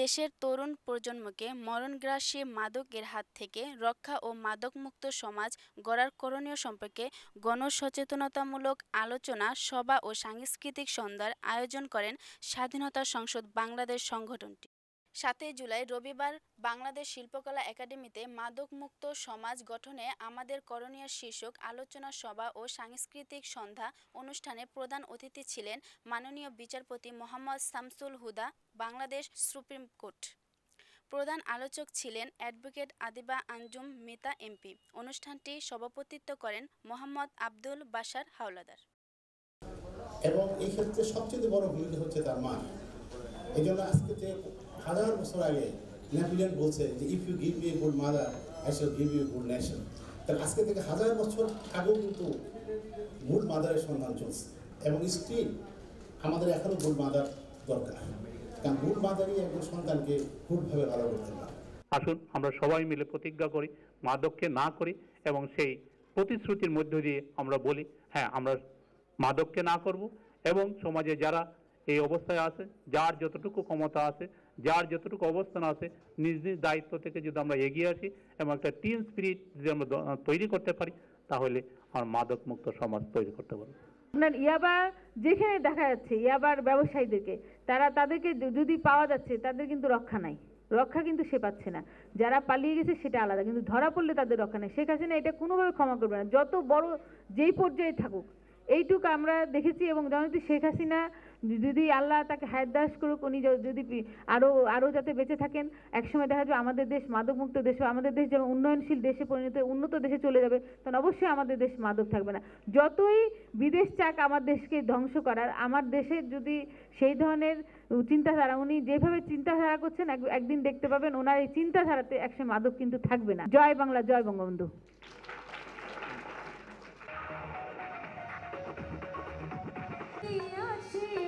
দেশের তরুণ প্রজন্মকে মরণগ্রাসী মাদকের হাত থেকে রক্ষা ও মাদকমুক্ত সমাজ গড়ার করণীয় সম্পর্কে গণসচেতনতামূলক আলোচনা সভা ও সাংস্কৃতিক সন্ধ্যার আয়োজন করেন স্বাধীনতা সংসদ বাংলাদেশ সংগঠনটি সাতই জুলাই রবিবার বাংলাদেশ শিল্পকলা একাডেমিতে মাদকমুক্ত সমাজ গঠনে আমাদের করণীয় শীর্ষক আলোচনা সভা ও সাংস্কৃতিক সন্ধ্যা অনুষ্ঠানে প্রধান অতিথি ছিলেন মাননীয় বিচারপতি মোহাম্মদ শামসুল হুদা বাংলাদেশ সুপ্রিম কোর্ট প্রধান আলোচক ছিলেন অ্যাডভোকেট আদিবা আঞ্জুম মিতা এমপি অনুষ্ঠানটি সভাপতিত্ব করেন মোহাম্মদ আব্দুল বাশার হাওলাদার এবং এই ক্ষেত্রে সবচেয়ে বড় ভূমিকা হচ্ছে তার মা এই জন্য আজকে যে হাজার বছর আগে নেপোলিয়ান বলছে যে if you give me good mother I shall give you good nation তাহলে আজকে থেকে হাজার বছর আগেও কিন্তু গুড মাদারের সন্ধান চলছে এবং স্টিল আমাদের এখনও গুড মাদার দরকার কারণ গুড মাদারই একজন সন্তানকে গুডভাবে ভালো করতে পারে আসুন আমরা সবাই মিলে প্রতিজ্ঞা করি মাদককে না করি এবং সেই প্রতিশ্রুতির মধ্য দিয়ে আমরা বলি হ্যাঁ আমরা মাদককে না করব এবং সমাজে যারা এই অবস্থায় আছে যার যতটুকু ক্ষমতা আছে যার যতটুকু অবস্থান আছে নিজ নিজ দায়িত্ব থেকে যদি আমরা এগিয়ে আসি এবং একটা টিম স্পিরিট যদি আমরা তৈরি করতে পারি তাহলে আমার মাদক মুক্ত সমাজ তৈরি করতে পারবো আপনার ইয়াবা যেখানে দেখা যাচ্ছে ইয়াবার ব্যবসায়ীদেরকে তারা তাদেরকে যদি পাওয়া যাচ্ছে তাদের কিন্তু রক্ষা নাই রক্ষা কিন্তু সে পাচ্ছে না যারা পালিয়ে গেছে সেটা আলাদা কিন্তু ধরা পড়লে তাদের রক্ষা নেই শেখ হাসিনা এটা কোনোভাবে ক্ষমা করবে না যত বড় যেই পর্যায়ে থাকুক এইটুকু আমরা দেখেছি এবং জনতি শেখ হাসিনা যদি আল্লাহ তাকে হায়দাস করুক উনি যদি আরও আরও যাতে বেঁচে থাকেন একসময় দেখা যাবে আমাদের দেশ মাদকমুক্ত দেশ আমাদের দেশ যেমন উন্নয়নশীল দেশে পরিণত উন্নত দেশে চলে যাবে তখন অবশ্যই আমাদের দেশ মাদক থাকবে না যতই বিদেশ চাক আমার দেশকে ধ্বংস করার আমার দেশে যদি সেই ধরনের চিন্তাধারা উনি যেভাবে চিন্তাধারা করছেন একদিন দেখতে পাবেন ওনার এই চিন্তাধারাতে একসময় মাদক কিন্তু থাকবে না জয় বাংলা জয় বঙ্গবন্ধু দিয়াছি